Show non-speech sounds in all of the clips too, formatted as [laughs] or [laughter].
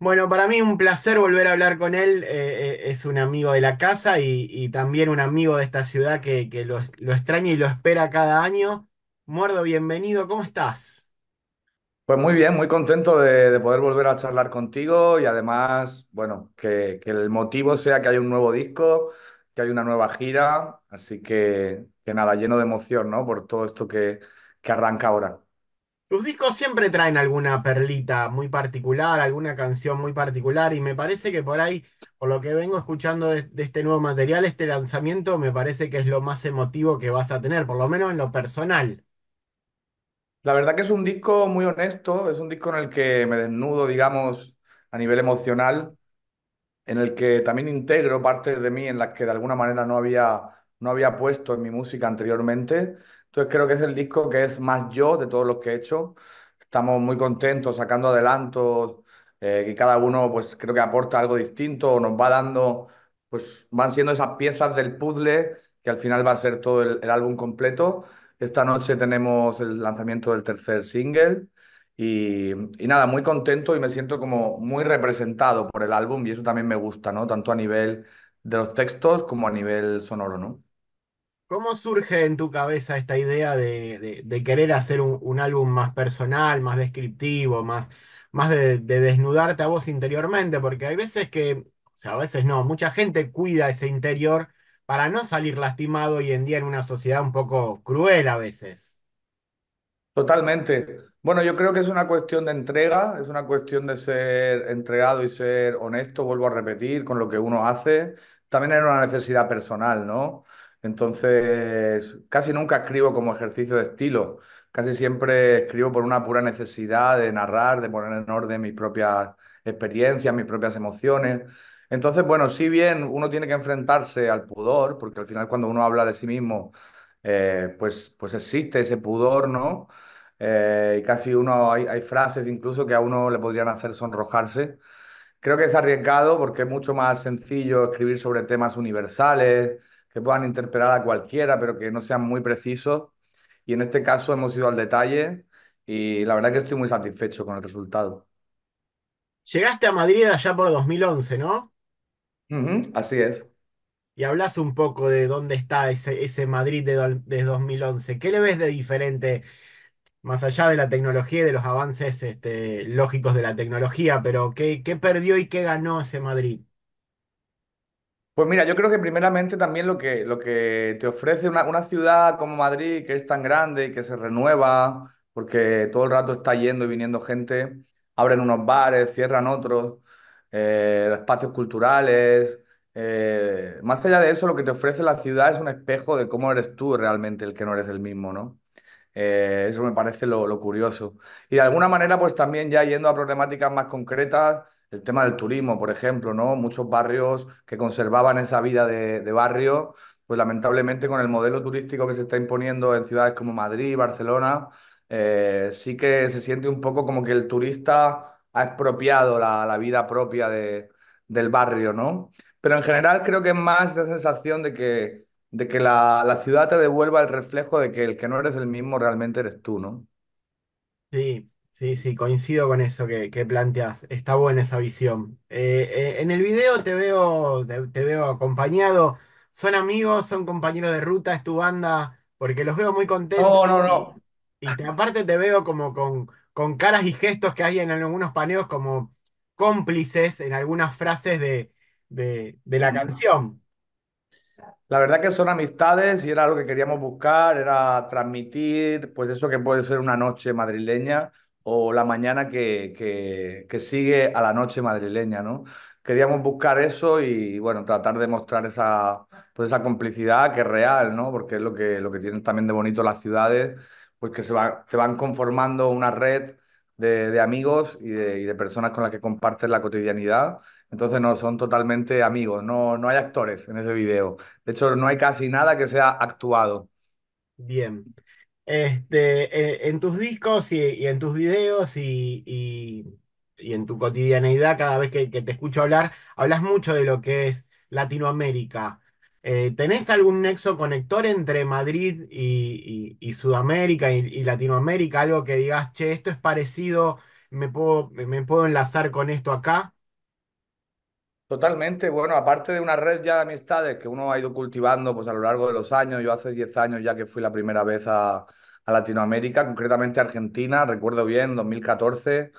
Bueno, para mí un placer volver a hablar con él. Eh, eh, es un amigo de la casa y, también un amigo de esta ciudad que, lo, extraña y lo espera cada año. Muerdo, bienvenido, ¿cómo estás? Pues muy bien, muy contento de, poder volver a charlar contigo y además, bueno, que, el motivo sea que hay un nuevo disco, que hay una nueva gira, así que, que nada, lleno de emoción, ¿no? Por todo esto que, que arranca ahora. Tus discos siempre traen alguna perlita muy particular, alguna canción muy particular, y me parece que por ahí, por lo que vengo escuchando de, este nuevo material, este lanzamiento, me parece que es lo más emotivo que vas a tener, por lo menos en lo personal. La verdad que es un disco muy honesto, es un disco en el que me desnudo, digamos, a nivel emocional, en el que también integro partes de mí en las que de alguna manera no había, no había puesto en mi música anteriormente entonces creo que es el disco que es más yo de todos los que he hecho. Estamos muy contentos sacando adelantos, eh, que cada uno pues creo que aporta algo distinto o nos va dando, pues van siendo esas piezas del puzzle que al final va a ser todo el, álbum completo. Esta noche tenemos el lanzamiento del tercer single y, y, nada, muy contento y me siento como muy representado por el álbum y eso también me gusta, ¿no? Tanto a nivel de los textos como a nivel sonoro, ¿no? ¿Cómo surge en tu cabeza esta idea de, querer hacer un, álbum más personal, más descriptivo, más, más de, desnudarte a vos interiormente? Porque hay veces que, o sea, a veces no, mucha gente cuida ese interior para no salir lastimado hoy en día en una sociedad un poco cruel a veces. Totalmente. Bueno, yo creo que es una cuestión de entrega, es una cuestión de ser entregado y ser honesto, vuelvo a repetir, con lo que uno hace. También era una necesidad personal, ¿no? Entonces, casi nunca escribo como ejercicio de estilo, casi siempre escribo por una pura necesidad de narrar, de poner en orden mis propias experiencias, mis propias emociones. Entonces, bueno, si bien uno tiene que enfrentarse al pudor, porque al final cuando uno habla de sí mismo, eh, pues, pues existe ese pudor, ¿no? Eh, y casi uno, hay, frases incluso que a uno le podrían hacer sonrojarse. Creo que es arriesgado porque es mucho más sencillo escribir sobre temas universales, que puedan interpelar a cualquiera, pero que no sean muy precisos. Y en este caso hemos ido al detalle y la verdad que estoy muy satisfecho con el resultado. Llegaste a Madrid allá por 2011, ¿no? así es. Y hablas un poco de dónde está ese, ese Madrid de, 2011. ¿Qué le ves de diferente, más allá de la tecnología y de los avances este, lógicos de la tecnología, pero ¿qué, qué perdió y qué ganó ese Madrid? Pues mira, yo creo que primeramente también lo que, lo que te ofrece una, una ciudad como Madrid, que es tan grande y que se renueva, porque todo el rato está yendo y viniendo gente, abren unos bares, cierran otros, eh, espacios culturales. Eh, más allá de eso, lo que te ofrece la ciudad es un espejo de cómo eres tú realmente el que no eres el mismo, ¿no? Eh, eso me parece lo, lo curioso. Y de alguna manera, pues también ya yendo a problemáticas más concretas, el tema del turismo, por ejemplo, ¿no? Muchos barrios que conservaban esa vida de, barrio, pues lamentablemente con el modelo turístico que se está imponiendo en ciudades como Madrid, Barcelona, eh, sí que se siente un poco como que el turista ha expropiado la, vida propia de, del barrio, ¿no? Pero en general creo que es más esa sensación de que, de que la, la ciudad te devuelva el reflejo de que el que no eres el mismo realmente eres tú, ¿no? Sí, Sí, sí, coincido con eso que, planteas. Está buena esa visión. Eh, eh, en el video te veo, te, veo acompañado. ¿Son amigos? ¿Son compañeros de ruta? ¿Es tu banda? Porque los veo muy contentos. No, no, no. Y aparte te veo como con, caras y gestos que hay en algunos paneos como cómplices en algunas frases de, de la canción. La verdad que son amistades y era lo que queríamos buscar, era transmitir, pues eso que puede ser una noche madrileña, o la mañana que, sigue a la noche madrileña, ¿no? Queríamos buscar eso y, bueno, tratar de mostrar esa, pues esa complicidad que es real, ¿no? Porque es lo que, lo que tienen también de bonito las ciudades, pues que se va, van conformando una red de, amigos y de, personas con las que compartes la cotidianidad. Entonces, no, son totalmente amigos, no, no hay actores en ese video. De hecho, no hay casi nada que sea actuado. Bien este, en tus discos y, en tus videos y, en tu cotidianeidad, cada vez que, te escucho hablar, hablas mucho de lo que es Latinoamérica. Eh, ¿Tenés algún nexo conector entre Madrid y, Sudamérica y, Latinoamérica? Algo que digas, che, esto es parecido, me puedo, me puedo enlazar con esto acá. Totalmente, bueno, aparte de una red ya de amistades que uno ha ido cultivando pues a lo largo de los años, yo hace 10 años ya que fui la primera vez a, Latinoamérica, concretamente a Argentina, recuerdo bien, 2014,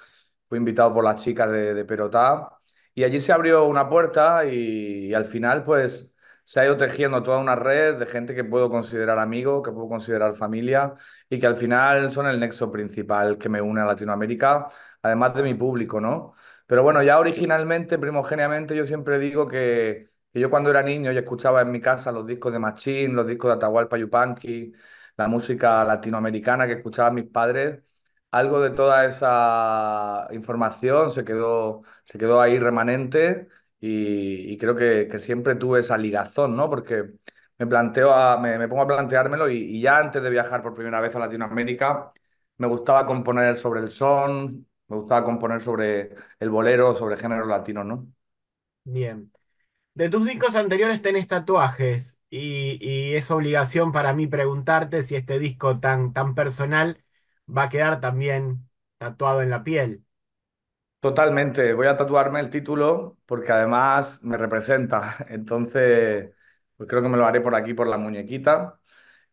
fui invitado por las chicas de, de Perotá y allí se abrió una puerta y, al final pues se ha ido tejiendo toda una red de gente que puedo considerar amigo, que puedo considerar familia y que al final son el nexo principal que me une a Latinoamérica, además de mi público, ¿no? Pero bueno, ya originalmente, primogéneamente, yo siempre digo que, yo cuando era niño yo escuchaba en mi casa los discos de Machín, los discos de Atahualpa Yupanqui, la música latinoamericana que escuchaban mis padres. Algo de toda esa información se quedó, se quedó ahí remanente y, creo que, siempre tuve esa ligazón, ¿no? Porque me, planteo me, pongo a planteármelo y ya antes de viajar por primera vez a Latinoamérica, me gustaba componer sobre el son, me gustaba componer sobre el bolero, sobre género latino, ¿no? Bien. De tus discos anteriores tenés tatuajes y, es obligación para mí preguntarte si este disco tan, tan personal va a quedar también tatuado en la piel. Totalmente, voy a tatuarme el título porque además me representa. [laughs] Entonces, pues creo que me lo haré por aquí, por la muñequita.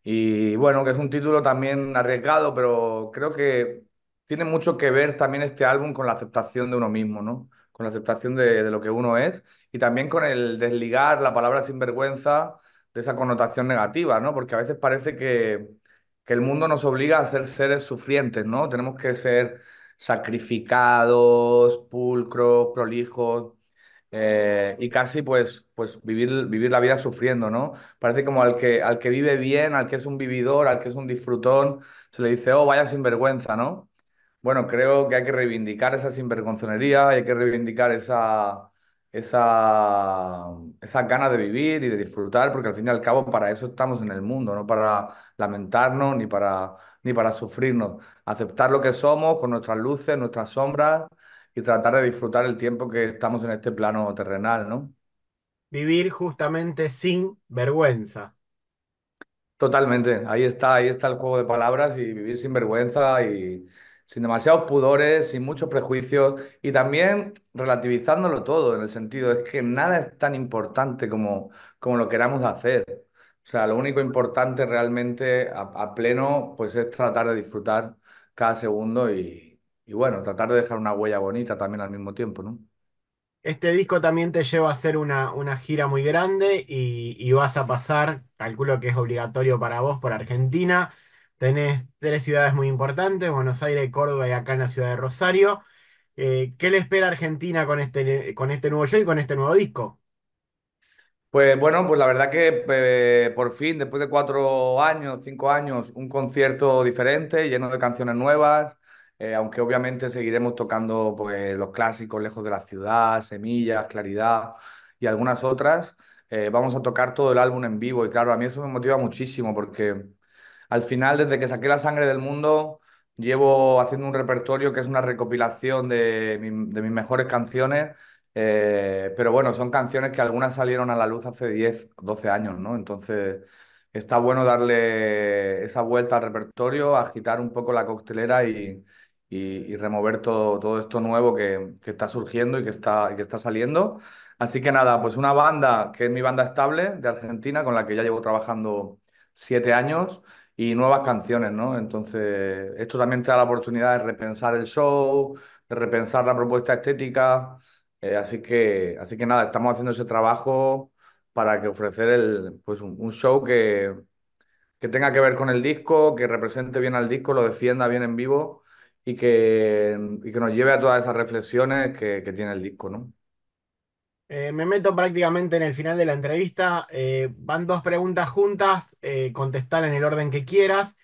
Y bueno, que es un título también arriesgado, pero creo que tiene mucho que ver también este álbum con la aceptación de uno mismo, ¿no? Con la aceptación de, lo que uno es y también con el desligar la palabra sinvergüenza de esa connotación negativa, ¿no? Porque a veces parece que, el mundo nos obliga a ser seres sufrientes, ¿no? Tenemos que ser sacrificados, pulcros, prolijos, eh, y casi pues, pues vivir, vivir la vida sufriendo, ¿no? Parece como al que, al que vive bien, al que es un vividor, al que es un disfrutón, se le dice, oh, vaya sinvergüenza, ¿no? Bueno, creo que hay que reivindicar esa sinvergonzonería, hay que reivindicar esa, esa, esa ganas de vivir y de disfrutar, porque al fin y al cabo para eso estamos en el mundo, no para lamentarnos ni para, ni para sufrirnos. Aceptar lo que somos con nuestras luces, nuestras sombras y tratar de disfrutar el tiempo que estamos en este plano terrenal, ¿no? Vivir justamente sin vergüenza. Totalmente, ahí está, ahí está el juego de palabras y vivir sin vergüenza y sin demasiados pudores, sin muchos prejuicios y también relativizándolo todo en el sentido es que nada es tan importante como, como lo queramos hacer. O sea, lo único importante realmente a, pleno pues es tratar de disfrutar cada segundo y, y, bueno, tratar de dejar una huella bonita también al mismo tiempo, ¿no? Este disco también te lleva a hacer una, una gira muy grande y, y vas a pasar, calculo que es obligatorio para vos, por Argentina. Tenés tres ciudades muy importantes, Buenos Aires, Córdoba y acá en la ciudad de Rosario. Eh, ¿qué le espera a Argentina con este, con este nuevo show y con este nuevo disco? Pues bueno, pues la verdad que eh, por fin, después de cuatro años, cinco años, un concierto diferente, lleno de canciones nuevas, eh, aunque obviamente seguiremos tocando pues, los clásicos, Lejos de la Ciudad, Semillas, Claridad y algunas otras. vamos a tocar todo el álbum en vivo y claro, a mí eso me motiva muchísimo porque al final, desde que saqué la sangre del mundo, llevo haciendo un repertorio que es una recopilación de, mis mejores canciones. Eh, pero bueno, son canciones que algunas salieron a la luz hace 10, 12 años, ¿no? Entonces, está bueno darle esa vuelta al repertorio, agitar un poco la coctelera y, remover todo, esto nuevo que, está surgiendo y que está, y que está saliendo. Así que nada, pues una banda que es mi banda estable de Argentina, con la que ya llevo trabajando siete años y nuevas canciones, ¿no? Entonces, esto también te da la oportunidad de repensar el show, de repensar la propuesta estética. Eh, así, que, así que nada, estamos haciendo ese trabajo para que ofrecer el, pues un, show que, que tenga que ver con el disco, que represente bien al disco, lo defienda bien en vivo y que, que nos lleve a todas esas reflexiones que, que tiene el disco, ¿no? Eh, me meto prácticamente en el final de la entrevista. Eh, van dos preguntas juntas, eh, en el orden que quieras.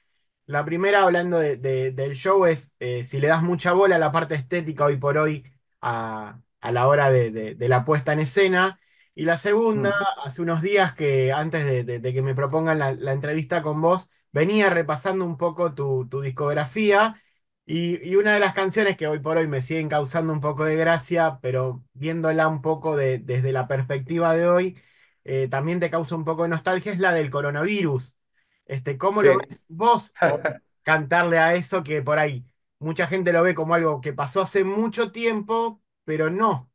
La primera, hablando del show, es eh, si le das mucha bola a la parte estética hoy por hoy a, la hora de, la puesta en escena. Y la segunda, mm. hace unos días que antes de, que me propongan la, entrevista con vos, venía repasando un poco tu, tu discografía y, una de las canciones que hoy por hoy me siguen causando un poco de gracia, pero viéndola un poco de, desde la perspectiva de hoy, eh, también te causa un poco de nostalgia, es la del coronavirus. Este, ¿Cómo lo ves vos [laughs] cantarle a eso que por ahí mucha gente lo ve como algo que pasó hace mucho tiempo, pero no?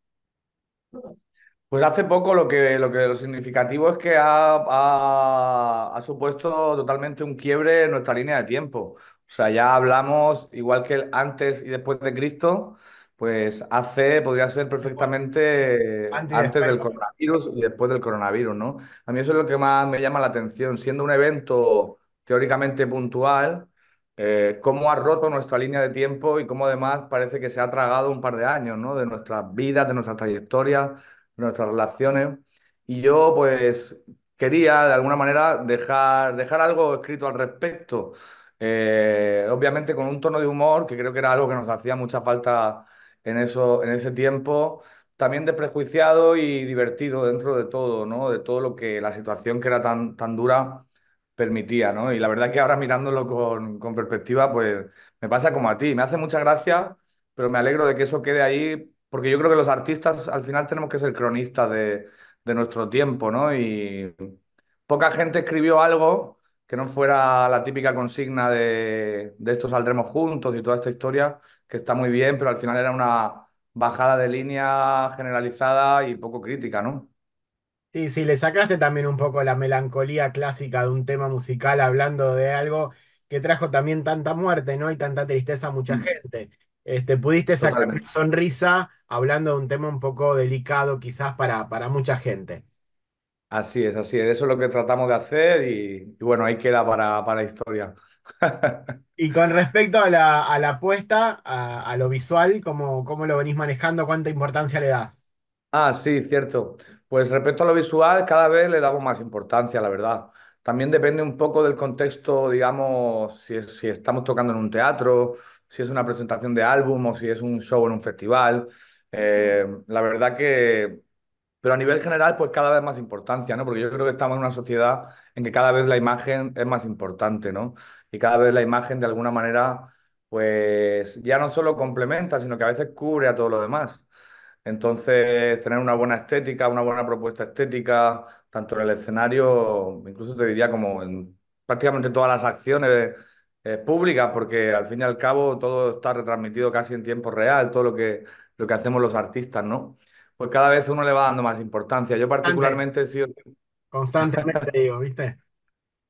Pues hace poco lo lo, que, lo significativo es que ha, ha supuesto totalmente un quiebre en nuestra línea de tiempo. O sea, ya hablamos, igual que antes y después de Cristo, pues hace, podría ser perfectamente Antes del coronavirus y después del coronavirus, ¿no? A mí eso es lo que más me llama la atención, siendo un evento teóricamente puntual, eh, cómo ha roto nuestra línea de tiempo y cómo además parece que se ha tragado un par de años, ¿no? De nuestras vidas, de nuestras trayectorias, de nuestras relaciones. Y yo, pues, quería de alguna manera dejar, dejar algo escrito al respecto. Eh, obviamente con un tono de humor que creo que era algo que nos hacía mucha falta en, eso, en ese tiempo, también desprejuiciado y divertido dentro de todo, ¿no? De todo lo que la situación que era tan, tan dura permitía, ¿no? Y la verdad es que ahora mirándolo con, perspectiva, pues me pasa como a ti, me hace mucha gracia, pero me alegro de que eso quede ahí, porque yo creo que los artistas al final tenemos que ser cronistas de, de nuestro tiempo, ¿no? Y poca gente escribió algo que no fuera la típica consigna de, de esto saldremos juntos y toda esta historia, que está muy bien, pero al final era una bajada de línea generalizada y poco crítica, ¿no? Sí, sí, le sacaste también un poco la melancolía clásica de un tema musical hablando de algo que trajo también tanta muerte, ¿no? Y tanta tristeza a mucha mm. gente. Este, pudiste sacar una sonrisa hablando de un tema un poco delicado quizás para, para mucha gente. Así es, así es. Eso es lo que tratamos de hacer y, bueno, ahí queda para, para historia. [laughs] y con respecto a la, apuesta, a, lo visual, ¿cómo, ¿cómo lo venís manejando? ¿Cuánta importancia le das? Ah, sí, cierto. Pues respecto a lo visual, cada vez le damos más importancia, la verdad. También depende un poco del contexto, digamos, si, estamos tocando en un teatro, si es una presentación de álbum o si es un show en un festival. Eh, la verdad que pero a nivel general, pues cada vez más importancia, ¿no? Porque yo creo que estamos en una sociedad en que cada vez la imagen es más importante, ¿no? Y cada vez la imagen, de alguna manera, pues ya no solo complementa, sino que a veces cubre a todo lo demás. Entonces, tener una buena estética, una buena propuesta estética, tanto en el escenario, incluso te diría como en prácticamente todas las acciones eh, públicas, porque al fin y al cabo todo está retransmitido casi en tiempo real, todo lo que, lo que hacemos los artistas, ¿no? pues cada vez uno le va dando más importancia. Yo particularmente he sido... Constantemente digo, ¿viste?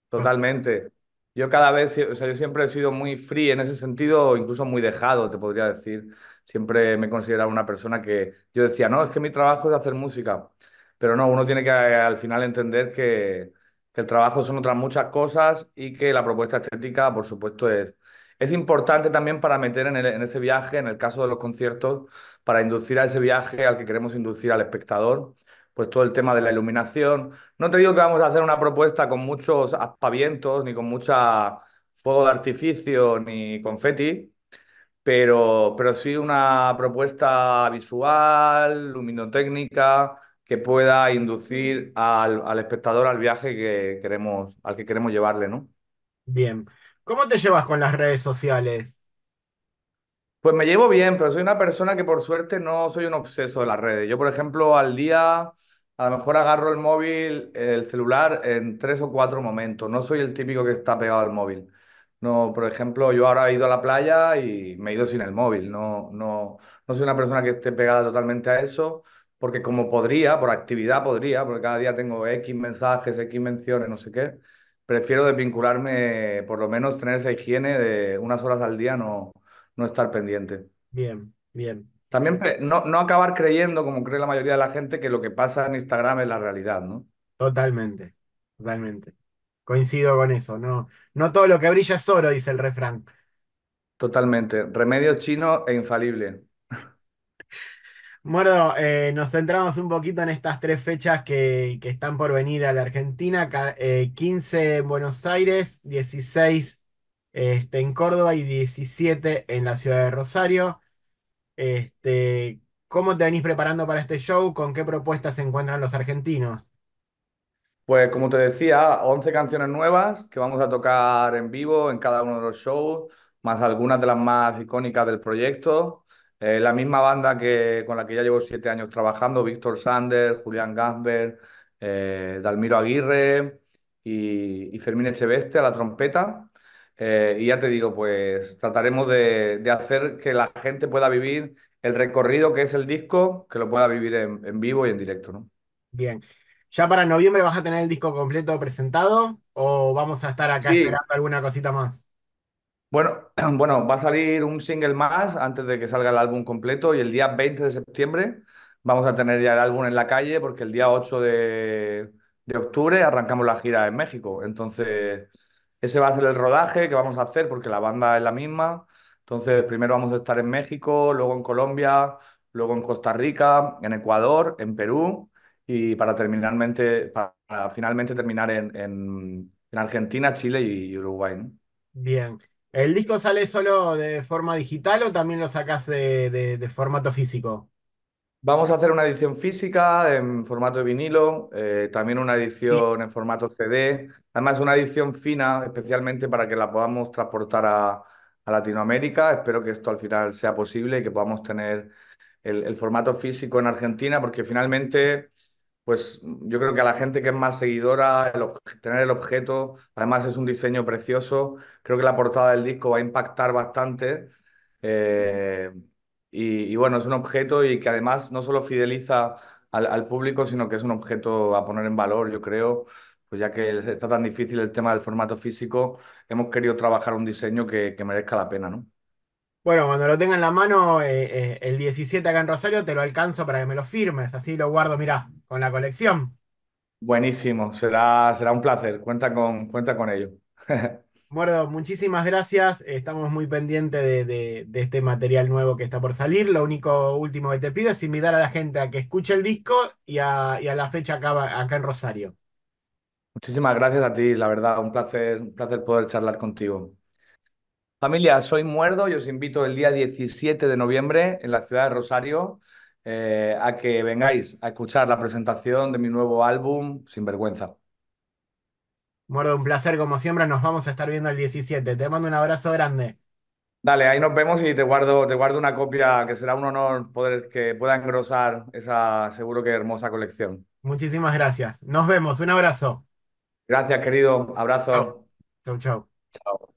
Totalmente. Yo cada vez, o sea, yo siempre he sido muy free en ese sentido, incluso muy dejado, te podría decir. Siempre me he considerado una persona que yo decía, no, es que mi trabajo es hacer música. Pero no, uno tiene que al final entender que el trabajo son otras muchas cosas y que la propuesta estética, por supuesto, es, es importante también para meter en, ese viaje, en el caso de los conciertos, para inducir a ese viaje al que queremos inducir al espectador, pues todo el tema de la iluminación. No te digo que vamos a hacer una propuesta con muchos aspavientos, ni con mucha fuego de artificio, ni confeti, pero, pero sí una propuesta visual, luminotécnica, que pueda inducir al, espectador al viaje que queremos, al que queremos llevarle, ¿no? Bien. ¿Cómo te llevas con las redes sociales? Pues me llevo bien, pero soy una persona que por suerte no soy un obseso de las redes. Yo, por ejemplo, al día a lo mejor agarro el móvil, el celular en tres o cuatro momentos. No soy el típico que está pegado al móvil. No, por ejemplo, yo ahora he ido a la playa y me he ido sin el móvil. No, no, no soy una persona que esté pegada totalmente a eso, porque como podría, por actividad podría, porque cada día tengo X mensajes, X menciones, no sé qué prefiero desvincularme, por lo menos tener esa higiene de unas horas al día, no, no estar pendiente. Bien, bien. También no, no acabar creyendo, como cree la mayoría de la gente, que lo que pasa en Instagram es la realidad, ¿no? Totalmente, totalmente. Coincido con eso, no, no todo lo que brilla es oro, dice el refrán. Totalmente. Remedio chino e infalible. Muerdo, eh, nos centramos un poquito en estas tres fechas que, están por venir a la Argentina, 15 eh, en Buenos Aires, 16 este, en Córdoba y 17 en la ciudad de Rosario. Este, ¿Cómo te venís preparando para este show? ¿Con qué propuestas se encuentran los argentinos? Pues como te decía, 11 canciones nuevas que vamos a tocar en vivo en cada uno de los shows, más algunas de las más icónicas del proyecto. Eh, la misma banda que, con la que ya llevo siete años trabajando, Víctor Sander, Julián Gasber, eh, Dalmiro Aguirre y, Fermín Echeveste a la trompeta. Eh, y ya te digo, pues trataremos de, hacer que la gente pueda vivir el recorrido que es el disco, que lo pueda vivir en, vivo y en directo, ¿no? Bien. ¿Ya para noviembre vas a tener el disco completo presentado o vamos a estar acá esperando alguna cosita más? Bueno, [clears throat] bueno, va a salir un single más antes de que salga el álbum completo y el día 20 de septiembre vamos a tener ya el álbum en la calle porque el día 8 de, octubre arrancamos la gira en México. Entonces, ese va a ser el rodaje que vamos a hacer porque la banda es la misma. Entonces, primero vamos a estar en México, luego en Colombia, luego en Costa Rica, en Ecuador, en Perú y para, terminarmente para finalmente terminar en, Argentina, Chile y Uruguay. Bien. ¿El disco sale solo de forma digital o también lo sacas de, formato físico? Vamos a hacer una edición física en formato de vinilo, eh, también una edición en formato CD, además una edición fina especialmente para que la podamos transportar a, Latinoamérica. Espero que esto al final sea posible y que podamos tener el formato físico en Argentina, porque finalmente pues mm, yo creo que a la gente que es más seguidora, el tener el objeto, además es un diseño precioso, creo que la portada del disco va a impactar bastante. Eh, y, bueno, es un objeto y que además no solo fideliza al, público, sino que es un objeto a poner en valor, yo creo, pues ya que está tan difícil el tema del formato físico, hemos querido trabajar un diseño que, que merezca la pena, ¿no? Bueno, cuando lo tenga en la mano, eh, eh, el 17 acá en Rosario, te lo alcanzo para que me lo firmes. Así lo guardo, mirá, con la colección. Buenísimo, será, será un placer. Cuenta con, cuenta con ello. [laughs] Muerdo, muchísimas gracias. Estamos muy pendientes de, este material nuevo que está por salir. Lo único último que te pido es invitar a la gente a que escuche el disco y a, la fecha acá, acá en Rosario. Muchísimas gracias a ti, la verdad, un placer, un placer poder charlar contigo. Familia, soy Muerdo y os invito el día 17 de noviembre en la ciudad de Rosario eh, a que vengáis a escuchar la presentación de mi nuevo álbum Sin Vergüenza. Muerdo, un placer como siempre, nos vamos a estar viendo el 17. Te mando un abrazo grande. Dale, ahí nos vemos y te guardo, te guardo una copia que será un honor poder que pueda engrosar esa seguro que hermosa colección. Muchísimas gracias. Nos vemos, un abrazo. Gracias, querido. Abrazo. Chau, chau. Chao.